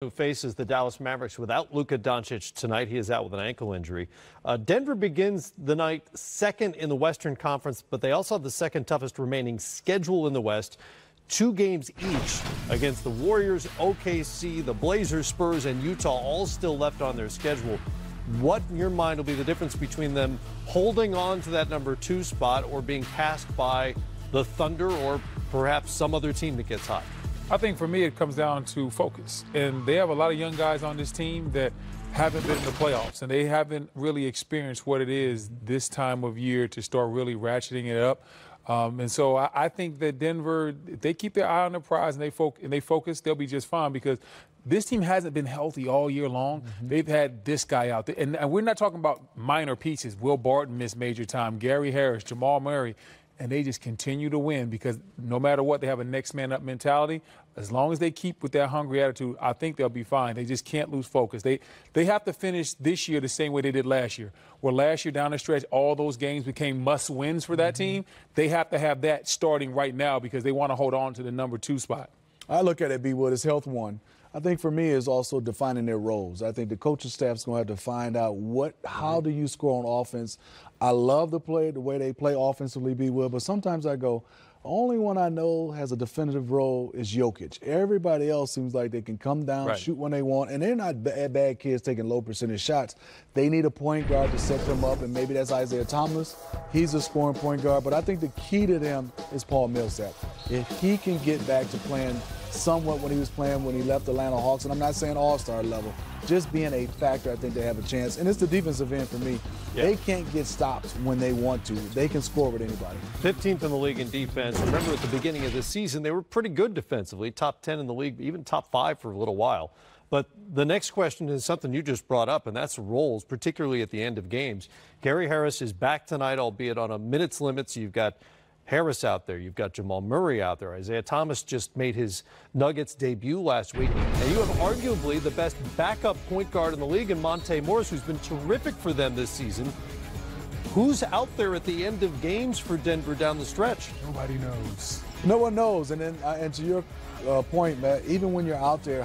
who faces the Dallas Mavericks without Luka Doncic tonight. He is out with an ankle injury. Uh, Denver begins the night second in the Western Conference, but they also have the second toughest remaining schedule in the West. Two games each against the Warriors, OKC, the Blazers, Spurs, and Utah, all still left on their schedule. What in your mind will be the difference between them holding on to that number two spot or being passed by the Thunder or perhaps some other team that gets hot? I think for me, it comes down to focus. And they have a lot of young guys on this team that haven't been in the playoffs and they haven't really experienced what it is this time of year to start really ratcheting it up. Um, and so I, I, think that Denver, if they keep their eye on the prize and they, fo- and they focus, they'll be just fine because this team hasn't been healthy all year long. Mm-hmm. They've had this guy out there. And, and, we're not talking about minor pieces. Will Barton missed major time. Gary Harris, Jamal Murray and they just continue to win because no matter what, they have a next man up mentality. As long as they keep with that hungry attitude, I think they'll be fine. They just can't lose focus. They they have to finish this year the same way they did last year. Where last year down the stretch, all those games became must wins for that mm-hmm. team. They have to have that starting right now because they want to hold on to the number two spot. I look at it, B. Wood, as health one. I think for me is also defining their roles. I think the coaching staff's going to have to find out what, how mm-hmm. do you score on offense. I love the play, the way they play offensively, B. Will, but sometimes I go, only one I know has a definitive role is Jokic. Everybody else seems like they can come down, right. shoot when they want, and they're not bad, bad kids taking low percentage shots. They need a point guard to set them up, and maybe that's Isaiah Thomas. He's a scoring point guard, but I think the key to them is Paul Millsap. If he can get back to playing – somewhat when he was playing when he left the Atlanta Hawks, and I'm not saying all-star level, just being a factor, I think they have a chance. And it's the defensive end for me. Yeah. They can't get stops when they want to. They can score with anybody. 15th in the league in defense. Remember at the beginning of the season, they were pretty good defensively, top 10 in the league, even top five for a little while. But the next question is something you just brought up, and that's roles, particularly at the end of games. Gary Harris is back tonight, albeit on a minutes limit, so you've got – Harris out there. You've got Jamal Murray out there. Isaiah Thomas just made his Nuggets debut last week. And you have arguably the best backup point guard in the league in Monte Morris, who's been terrific for them this season. Who's out there at the end of games for Denver down the stretch? Nobody knows. No one knows. And then, uh, and to your uh, point, Matt, even when you're out there,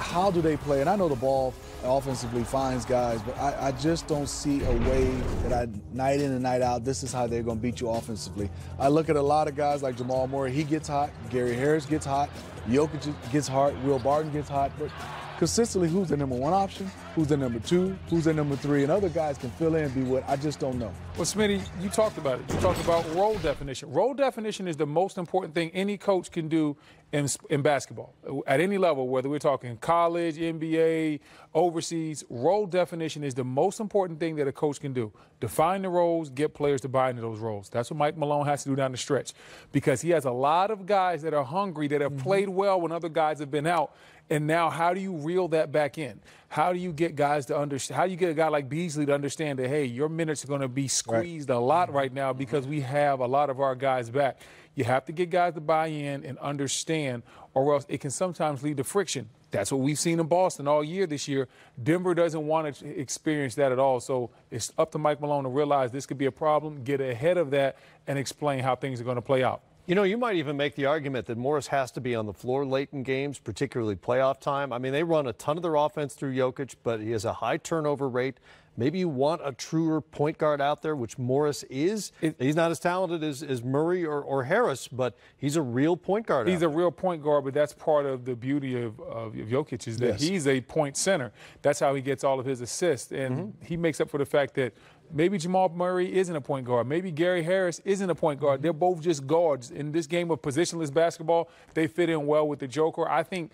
how do they play? And I know the ball offensively finds guys, but I, I, just don't see a way that I night in and night out, this is how they're going to beat you offensively. I look at a lot of guys like Jamal Murray, he gets hot, Gary Harris gets hot, Jokic gets hot, Will Barton gets hot, but consistently, who's the number one option? Who's the number two? Who's the number three? And other guys can fill in and be what I just don't know. Well, Smitty, you talked about it. You talked about role definition. Role definition is the most important thing any coach can do in, in basketball at any level, whether we're talking college, NBA, overseas, role definition is the most important thing that a coach can do. Define the roles, get players to buy into those roles. That's what Mike Malone has to do down the stretch because he has a lot of guys that are hungry, that have mm-hmm. played well when other guys have been out. And now, how do you reel that back in? How do you get guys to understand? How do you get a guy like Beasley to understand that, hey, your minutes are going to be squeezed right. a lot mm-hmm. right now mm-hmm. because we have a lot of our guys back? You have to get guys to buy in and understand, or else it can sometimes lead to friction. That's what we've seen in Boston all year this year. Denver doesn't want to experience that at all. So it's up to Mike Malone to realize this could be a problem, get ahead of that, and explain how things are going to play out. You know, you might even make the argument that Morris has to be on the floor late in games, particularly playoff time. I mean, they run a ton of their offense through Jokic, but he has a high turnover rate. Maybe you want a truer point guard out there, which Morris is. he's not as talented as, as Murray or, or Harris, but he's a real point guard. He's a real point guard, but that's part of the beauty of, of, of Jokic is that yes. he's a point center. That's how he gets all of his assists, and mm-hmm. he makes up for the fact that – Maybe Jamal Murray isn't a point guard. Maybe Gary Harris isn't a point guard. They're both just guards. In this game of positionless basketball, they fit in well with the Joker. I think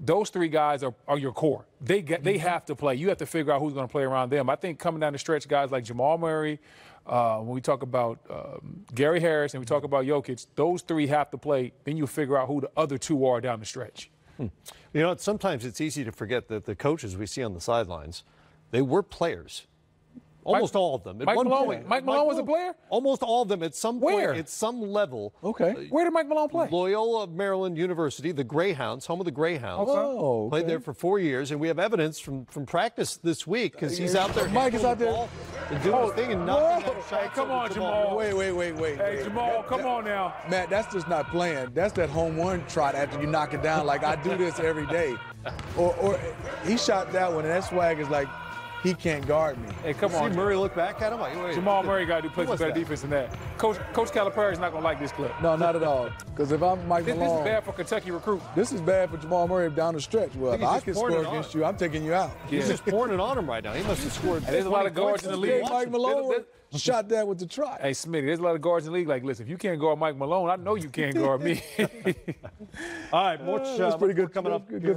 those three guys are, are your core. They get, they have to play. You have to figure out who's going to play around them. I think coming down the stretch, guys like Jamal Murray, uh, when we talk about um, Gary Harris and we talk about Jokic, those three have to play. Then you figure out who the other two are down the stretch. Hmm. You know, sometimes it's easy to forget that the coaches we see on the sidelines, they were players. Almost Mike, all of them. At Mike Malone. Point, Mike Malone was a player. Almost all of them at some point, Where? at some level. Okay. Uh, Where did Mike Malone play? Loyola Maryland University, the Greyhounds, home of the Greyhounds. Oh. Okay. Played there for four years, and we have evidence from from practice this week because he's out there. Mike is out there. doing oh, his thing and hey, come on, Jamal. Jamal. Wait, wait, wait, wait. Hey, wait. Jamal, that, come that, on now. Matt, that's just not playing. That's that home run trot after you knock it down. Like I do this every day. Or, or he shot that one, and that swag is like he can't guard me. Hey, come you on. See Murray look back at him like, wait, Jamal Murray got to play better that? defense than that. Coach Coach is not going to like this clip. No, not at all. Because if I'm Mike this, Malone, this is bad for Kentucky recruit. This is bad for Jamal Murray down the stretch. Well, if I can score against you, I'm taking you out. Yeah. He's just pouring it on him right now. He must have scored. There's a lot of guards in the league. Mike Malone shot that with the try. Hey, Smitty, there's a lot of guards in the league. Like, listen, if you can't guard Mike Malone, I know you can't guard me. all right, more uh, uh that's pretty good coming up. Good, good.